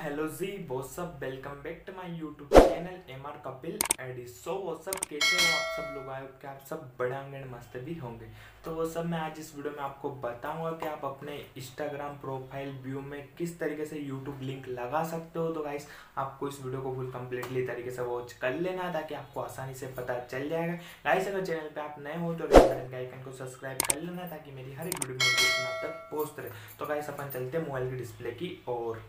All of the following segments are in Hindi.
हेलो जी what's up welcome back to my YouTube channel M R Kapil AD so what's up कैसे हो आप सब लोग आए कि आप सब बड़े होंगे मस्त भी होंगे तो वो सब मैं आज इस वीडियो में आपको बताऊंगा कि आप अपने इंस्टाग्राम प्रोफाइल व्यू में किस तरीके से यूट्यूब लिंक लगा सकते हो तो गाइस आपको इस वीडियो को फुल कम्प्लीटली तरीके से वॉच कर लेना ताकि आपको आसानी से पता चल जाएगा गाइस अगर चैनल पर आप नए हो तो रेड आइकन को सब्सक्राइब कर लेना ताकि मेरी हर एक वीडियो में आप तक पहुँचते रहे तो गाइस अपन चलते मोबाइल के डिस्प्ले की और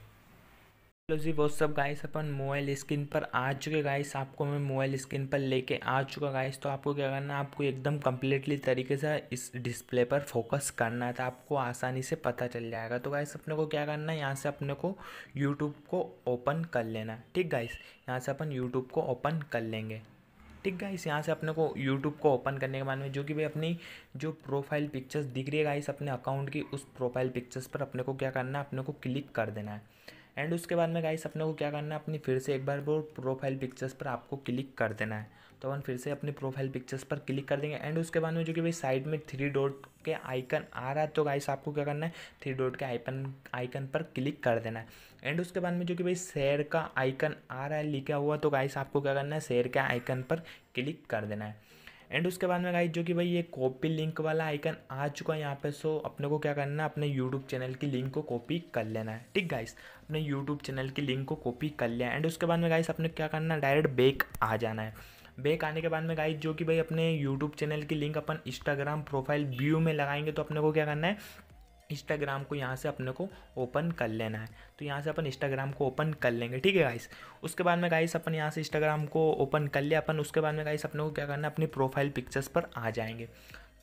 हेलो जी वो सब गाइस अपन मोबाइल स्क्रीन पर आ चुके गाइस आपको मैं मोबाइल स्क्रीन पर लेके आ चुका गाइस तो आपको क्या करना है आपको एकदम कम्प्लीटली तरीके से इस डिस्प्ले पर फोकस करना है तो आपको आसानी से पता चल जाएगा तो गाइस अपने को क्या करना है यहाँ से अपने को यूट्यूब को ओपन कर लेना ठीक गाइस यहाँ से अपन यूट्यूब को ओपन कर लेंगे ठीक गाइस यहाँ से अपने को यूट्यूब को ओपन करने के बाद में जो कि भाई अपनी जो प्रोफाइल पिक्चर्स दिख रही है गाइस अपने अकाउंट की उस प्रोफाइल पिक्चर्स पर अपने को क्या करना है अपने को क्लिक कर देना है एंड उसके बाद में गाइस अपने को क्या करना है अपनी फिर से एक बार वो प्रोफाइल पिक्चर्स पर आपको क्लिक कर देना है तो अपन फिर से अपनी प्रोफाइल पिक्चर्स पर क्लिक कर देंगे एंड उसके बाद में जो कि भाई साइड में थ्री डॉट के आइकन आ रहा है तो गाइस आपको क्या करना है थ्री डॉट के आइकन आइकन पर क्लिक कर देना है एंड उसके बाद में जो कि भाई शेयर का आइकन आ रहा है लिखा हुआ तो गाइस आपको क्या करना है शेयर के आइकन पर क्लिक कर देना है एंड उसके बाद में गाइज जो कि भाई ये कॉपी लिंक वाला आइकन आ चुका है यहाँ पे सो अपने को क्या करना है अपने यूट्यूब चैनल की लिंक को कॉपी कर लेना है ठीक गाइस अपने यूट्यूब चैनल की लिंक को कॉपी कर लिया एंड उसके बाद में गाइस अपने क्या करना है डायरेक्ट बेक आ जाना है बेक आने के बाद में गाइज जो कि भाई अपने यूट्यूब चैनल की लिंक अपन इंस्टाग्राम प्रोफाइल व्यू में लगाएंगे तो अपने को क्या करना है इंस्टाग्राम को यहाँ से अपने को ओपन कर लेना है तो यहाँ से अपन इंस्टाग्राम को ओपन कर लेंगे ठीक है गाइस उसके बाद में गाइस अपन यहाँ से इंस्टाग्राम को ओपन कर लिया अपन उसके बाद में गाइस अपने को क्या करना है अपनी प्रोफाइल पिक्चर्स पर आ जाएंगे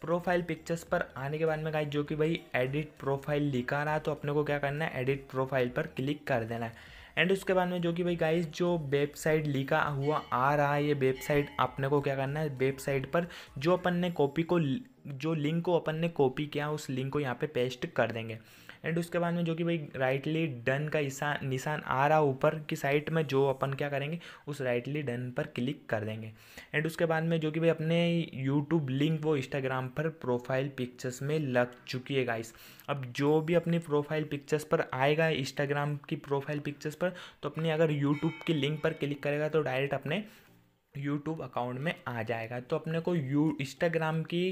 प्रोफाइल पिक्चर्स पर आने के बाद में गाइस जो कि भाई एडिट प्रोफाइल लिखा रहा तो अपने को क्या करना है एडिट प्रोफाइल पर क्लिक कर देना है एंड उसके बाद में जो कि भाई गाइस जो वेबसाइट लिखा हुआ आ रहा है ये वेबसाइट अपने को क्या करना है वेबसाइट पर जो अपन ने कॉपी को जो लिंक को अपन ने कॉपी किया उस लिंक को यहाँ पे पेस्ट कर देंगे एंड उसके बाद में जो कि भाई राइटली डन का निशान आ रहा ऊपर की साइड में जो अपन क्या करेंगे उस राइटली डन पर क्लिक कर देंगे एंड उसके बाद में जो कि भाई अपने यूट्यूब लिंक वो इंस्टाग्राम पर प्रोफाइल पिक्चर्स में लग चुकी है गाइस अब जो भी अपनी प्रोफाइल पिक्चर्स पर आएगा इंस्टाग्राम की प्रोफाइल पिक्चर्स पर तो अपनी अगर यूट्यूब की लिंक पर क्लिक करेगा तो डायरेक्ट अपने यूट्यूब अकाउंट में आ जाएगा तो अपने को यू इंस्टाग्राम की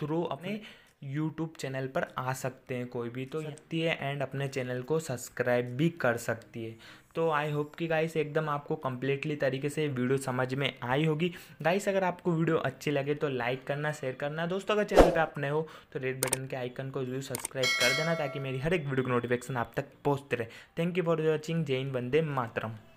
थ्रू अपने यूट्यूब चैनल पर आ सकते हैं कोई भी तो सकती है एंड अपने चैनल को सब्सक्राइब भी कर सकती है तो आई होप कि गाइस एकदम आपको कम्प्लीटली तरीके से वीडियो समझ में आई होगी गाइस अगर आपको वीडियो अच्छी लगे तो लाइक करना शेयर करना दोस्तों अगर चैनल पर आप नए हो तो रेड बटन के आइकन को जरूर सब्सक्राइब कर देना ताकि मेरी हर एक वीडियो की नोटिफिकेशन आप तक पहुँचते रहे थैंक यू फॉर वॉचिंग जय बंदे वंदे मातरम